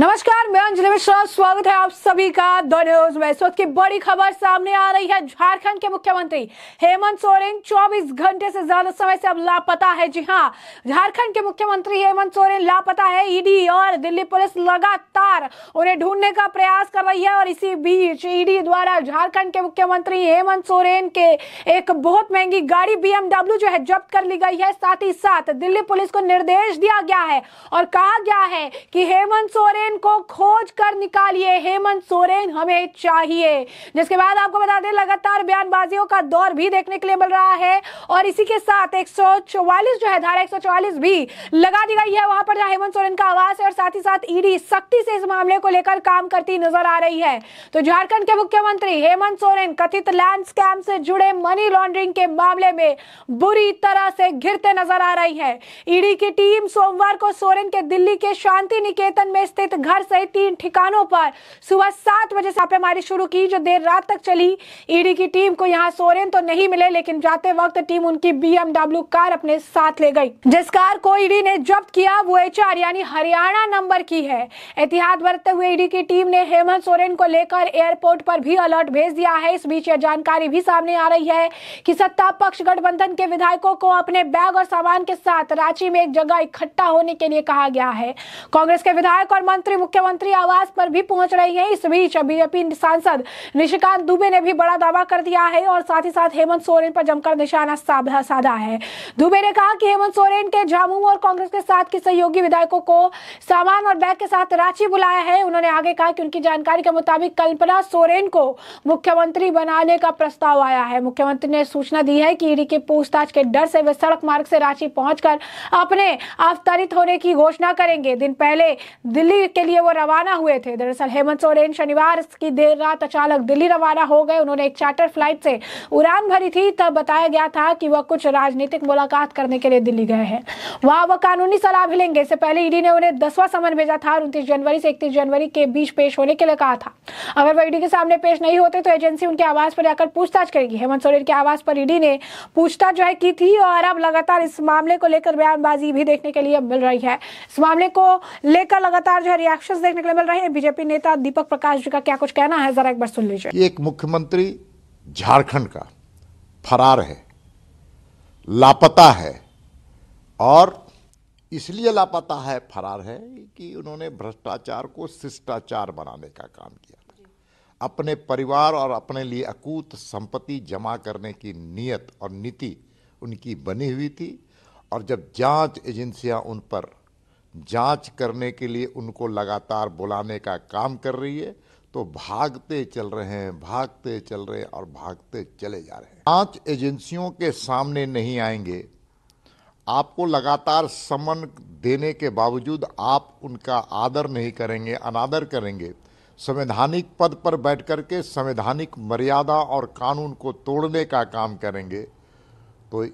नमस्कार मैं अंजलि मिश्रा स्वागत है आप सभी का द न्यूज में इस वक्त की बड़ी खबर सामने आ रही है झारखंड के मुख्यमंत्री हेमंत सोरेन 24 घंटे से ज्यादा समय से अब लापता है जी हाँ झारखंड के मुख्यमंत्री हेमंत सोरेन लापता है ईडी और दिल्ली पुलिस लगातार उन्हें ढूंढने का प्रयास कर रही है और इसी बीच ईडी द्वारा झारखंड के मुख्यमंत्री हेमंत सोरेन के एक बहुत महंगी गाड़ी बीएमडब्ल्यू जो है जब्त कर ली गई है साथ ही साथ दिल्ली पुलिस को निर्देश दिया गया है और कहा गया है कि हेमंत सोरेन सोरेन को खोज कर निकालिए हेमंत सोरेन हमें चाहिए जिसके बाद आपको बता दें लगातार बयानबाजियों का दौर भी देखने के लिए मिल रहा है और इसी के साथ एक जो है धारा एक भी लगा दी गई है वहां पर जहां हेमंत सोरेन का आवास है और साथ ही साथ ईडी सख्ती से इस मामले को लेकर काम करती नजर आ रही है तो झारखंड के मुख्यमंत्री हेमंत सोरेन कथित लैंड स्कैम से जुड़े मनी लॉन्ड्रिंग के मामले में बुरी तरह से घिरते नजर आ रही है ईडी की टीम सोमवार को सोरेन के दिल्ली के शांति निकेतन में स्थित घर सहित तीन ठिकानों पर सुबह सात बजे छापेमारी शुरू की जो देर रात तक चली ईडी e की टीम को यहाँ सोरेन तो नहीं मिले लेकिन जाते वक्त टीम उनकी बी कार अपने साथ ले गई जिस कार को ईडी e ने जब्त किया वो एच यानी हरियाणा नंबर की है एहतियात बरतते हुए ईडी e की टीम ने हेमंत सोरेन को लेकर एयरपोर्ट पर भी अलर्ट भेज दिया है इस बीच यह जानकारी भी सामने आ रही है कि सत्ता पक्ष गठबंधन के विधायकों को अपने बैग और सामान के साथ रांची में एक जगह इकट्ठा होने के लिए कहा गया है कांग्रेस के विधायक और मंत्री मंत्री मुख्यमंत्री आवास पर भी पहुंच रही है इस बीच बीजेपी सांसद निशिकांत दुबे ने भी बड़ा दावा कर दिया है और साथ ही साथ हेमंत सोरेन पर जमकर निशाना साधा है दुबे ने कहा कि हेमंत सोरेन के झामुमो और कांग्रेस के साथ के सहयोगी विधायकों को सामान और बैग के साथ रांची बुलाया है उन्होंने आगे कहा कि उनकी जानकारी के मुताबिक कल्पना सोरेन को मुख्यमंत्री बनाने का प्रस्ताव आया है मुख्यमंत्री ने सूचना दी है कि ईडी के पूछताछ के डर से वे सड़क मार्ग से रांची पहुंचकर अपने अवतरित होने की घोषणा करेंगे दिन पहले दिल्ली के लिए वो रवाना हुए थे दरअसल हेमंत सोरेन शनिवार की देर रात अचानक दिल्ली रवाना हो गए उन्होंने एक चार्टर फ्लाइट से उड़ान भरी थी तब बताया गया था कि वह कुछ राजनीतिक मुलाकात करने के लिए दिल्ली गए हैं वहां वह कानूनी सलाह भी लेंगे इससे पहले ईडी ने उन्हें दसवां समन भेजा था और उनतीस जनवरी से इकतीस जनवरी के बीच पेश होने के लिए कहा था अगर वह ईडी के सामने पेश नहीं होते तो एजेंसी उनके आवास पर जाकर पूछताछ करेगी हेमंत सोरेन के आवास पर ईडी ने पूछताछ जो है की थी और अब लगातार इस मामले को लेकर बयानबाजी भी देखने के लिए मिल रही है इस मामले को लेकर लगातार जो है रिएक्शंस देखने के लिए मिल रहे हैं बीजेपी नेता दीपक प्रकाश जी का क्या कुछ कहना है जरा एक बार सुन लीजिए एक मुख्यमंत्री झारखंड का फरार है लापता है और इसलिए लापता है फरार है कि उन्होंने भ्रष्टाचार को शिष्टाचार बनाने का काम किया था अपने परिवार और अपने लिए अकूत संपत्ति जमा करने की नीयत और नीति उनकी बनी हुई थी और जब जांच एजेंसियां उन पर जांच करने के लिए उनको लगातार बुलाने का काम कर रही है तो भागते चल रहे हैं भागते चल रहे हैं और भागते चले जा रहे हैं जांच एजेंसियों के सामने नहीं आएंगे आपको लगातार समन देने के बावजूद आप उनका आदर नहीं करेंगे अनादर करेंगे संवैधानिक पद पर बैठ कर के संवैधानिक मर्यादा और कानून को तोड़ने का काम करेंगे तो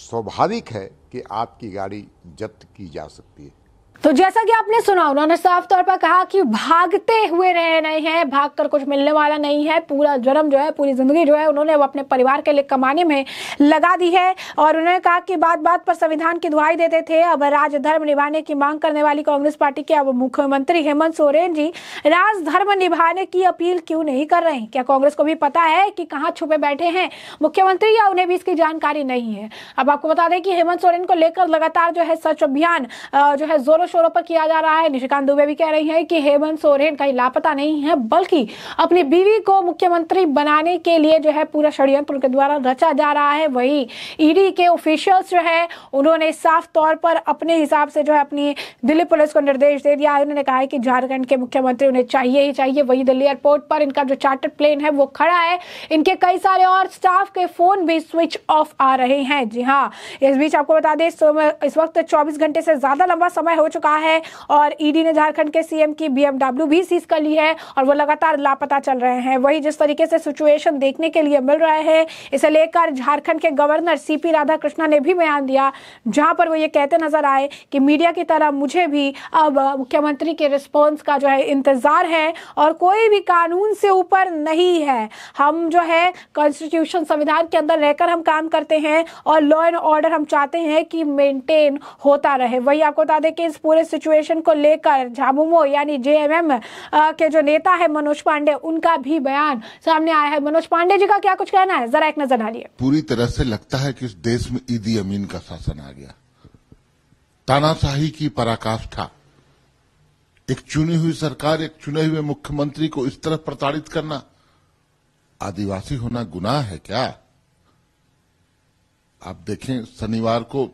स्वाभाविक है कि आपकी गाड़ी जब्त की जा सकती है तो जैसा कि आपने सुना उन्होंने साफ तौर पर कहा कि भागते हुए रह रहे हैं भाग कर कुछ मिलने वाला नहीं है पूरा जन्म जो है पूरी ज़िंदगी जो है उन्होंने वो अपने परिवार के लिए कमाने में लगा दी है और उन्होंने कहा कि बात बात पर संविधान की दुहाई देते थे अब राजधर्म निभाने की मांग करने वाली कांग्रेस पार्टी के अब मुख्यमंत्री हेमंत सोरेन जी राजधर्म निभाने की अपील क्यों नहीं कर रहे क्या कांग्रेस को भी पता है कि कहाँ छुपे बैठे हैं मुख्यमंत्री या उन्हें भी इसकी जानकारी नहीं है अब आपको बता दें कि हेमंत सोरेन को लेकर लगातार जो है सच अभियान जो है जोरों शोरों पर किया जा रहा है निशिकांत दुबे भी कह रही हैं कि हेमंत सोरेन कहीं लापता नहीं है बल्कि अपनी बीवी को मुख्यमंत्री बनाने के लिए जो है पूरा षड्यंत्र उनके द्वारा रचा जा रहा है वही ईडी के ऑफिशियल्स जो है उन्होंने साफ तौर पर अपने हिसाब से जो है अपनी दिल्ली पुलिस को निर्देश दे दिया है उन्होंने कहा है कि झारखंड के मुख्यमंत्री उन्हें चाहिए ही चाहिए वही दिल्ली एयरपोर्ट पर इनका जो चार्टर प्लेन है वो खड़ा है इनके कई सारे और स्टाफ के फोन भी स्विच ऑफ आ रहे हैं जी हाँ इस बीच आपको बता दें इस वक्त चौबीस घंटे से ज्यादा लंबा समय हो चुका है और ईडी e ने झारखंड के सीएम की बीएमडब्ल्यू भी सीज कर ली है और वो लगातार लापता चल रहे हैं वही जिस तरीके से सिचुएशन देखने के लिए मिल रहा है इसे लेकर झारखंड के गवर्नर सीपी राधाकृष्णा ने भी बयान दिया जहां पर वो ये कहते नजर आए कि मीडिया की तरह मुझे भी अब मुख्यमंत्री के रिस्पॉन्स का जो है इंतजार है और कोई भी कानून से ऊपर नहीं है हम जो है कॉन्स्टिट्यूशन संविधान के अंदर रहकर हम काम करते हैं और लॉ एंड ऑर्डर हम चाहते हैं कि मेंटेन होता रहे वही आपको बता दें कि इस पूरे सिचुएशन को लेकर झामुमो यानी जेएमएम के जो नेता है मनोज पांडे उनका भी बयान सामने आया है मनोज पांडे जी का क्या कुछ कहना है जरा एक नजर डालिए पूरी तरह से लगता है कि इस देश में ईदी अमीन का शासन आ गया तानाशाही की पराकाष्ठा एक चुनी हुई सरकार एक चुने हुए मुख्यमंत्री को इस तरह प्रताड़ित करना आदिवासी होना गुनाह है क्या आप देखें शनिवार को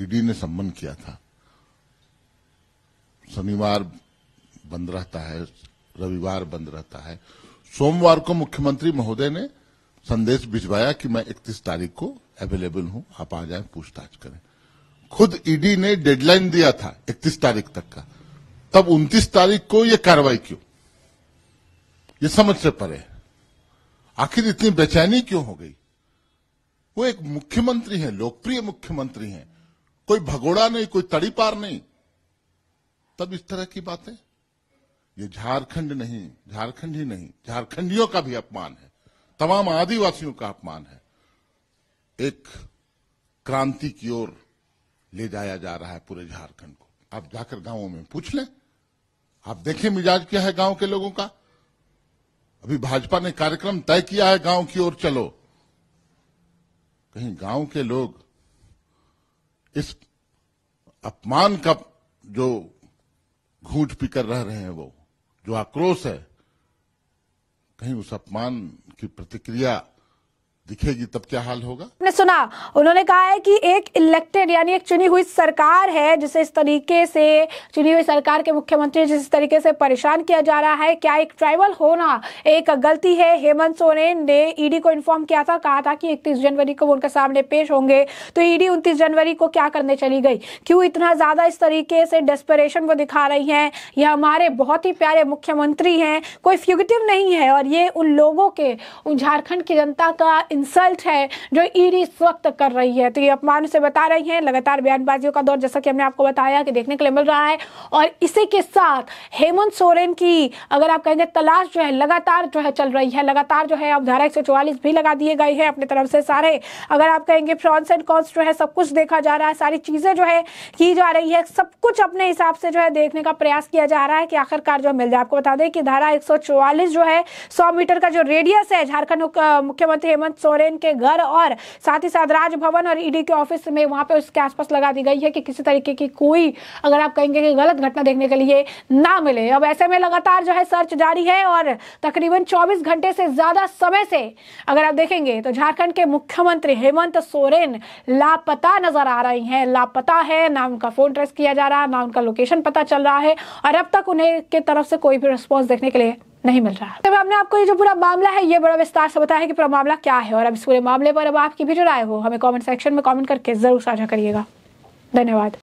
ईडी ने सम्मन किया था शनिवार बंद रहता है रविवार बंद रहता है सोमवार को मुख्यमंत्री महोदय ने संदेश भिजवाया कि मैं 31 तारीख को अवेलेबल हूं आप आ जाए पूछताछ करें खुद ईडी ने डेडलाइन दिया था 31 तारीख तक का तब 29 तारीख को यह कार्रवाई क्यों ये समझ से परे आखिर इतनी बेचैनी क्यों हो गई वो एक मुख्यमंत्री हैं लोकप्रिय मुख्यमंत्री हैं कोई भगोड़ा नहीं कोई तड़ी पार नहीं तब इस तरह की बातें ये झारखंड नहीं झारखंड ही नहीं झारखंडियों का भी अपमान है तमाम आदिवासियों का अपमान है एक क्रांति की ओर ले जाया जा रहा है पूरे झारखंड को आप जाकर गांवों में पूछ लें आप देखें मिजाज क्या है गांव के लोगों का अभी भाजपा ने कार्यक्रम तय किया है गांव की ओर चलो कहीं गांव के लोग इस अपमान का जो घूट पीकर रह रहे हैं वो जो आक्रोश है कहीं उस अपमान की प्रतिक्रिया दिखेगी तब क्या हाल होगा ने सुना उन्होंने कहा है कि एक इलेक्टेड यानी एक चुनी हुई सरकार है जिसे इस तरीके से चुनी हुई सरकार के मुख्यमंत्री जिस तरीके से परेशान किया जा रहा है क्या एक ट्राइबल होना एक गलती है हेमंत सोरेन ने ईडी e को इन्फॉर्म किया था कहा था कि इकतीस जनवरी को उनके सामने पेश होंगे तो ईडी e उनतीस जनवरी को क्या करने चली गई क्यों इतना ज्यादा इस तरीके से डेस्परेशन वो दिखा रही है यह हमारे बहुत ही प्यारे मुख्यमंत्री हैं कोई फ्यूगेटिव नहीं है और ये उन लोगों के उन झारखंड की जनता का इंसल्ट है जो ईडी इस वक्त कर रही है तो ये अपमान से बता रही है लगातार बयानबाजियों का दौर जैसा कि हमने आपको बताया कि देखने के लिए मिल रहा है और इसी के साथ हेमंत सोरेन की अगर आप कहेंगे तलाश जो है लगातार जो है चल रही है लगातार जो है अब धारा एक भी लगा दिए गए हैं अपने तरफ से सारे अगर आप कहेंगे फ्रॉन्स एंड कॉन्स जो है सब कुछ देखा जा रहा है सारी चीज़ें जो है की जा रही है सब कुछ अपने हिसाब से जो है देखने का प्रयास किया जा रहा है कि आखिरकार जो मिल जाए आपको बता दें कि धारा एक जो है सौ मीटर का जो रेडियस है झारखंड मुख्यमंत्री हेमंत सोरेन के घर और साथ ही साथ राजभवन और ईडी e के ऑफिस में वहां पे उसके आसपास लगा दी गई है कि किसी तरीके की कोई अगर आप कहेंगे कि गलत घटना देखने के लिए ना मिले अब ऐसे में लगातार जो है सर्च जारी है और तकरीबन चौबीस घंटे से ज्यादा समय से अगर आप देखेंगे तो झारखंड के मुख्यमंत्री हेमंत सोरेन लापता नजर आ रही है लापता है ना उनका फोन ट्रेस किया जा रहा है ना उनका लोकेशन पता चल रहा है और अब तक उन्हें के तरफ से कोई भी रिस्पॉन्स देखने के लिए नहीं मिल रहा है तो हमने आपको ये जो पूरा मामला है ये बड़ा विस्तार से बताया है कि पूरा मामला क्या है और अब इस पूरे मामले पर अब आपकी भी जो राय हो हमें कॉमेंट सेक्शन में कॉमेंट करके जरूर साझा करिएगा धन्यवाद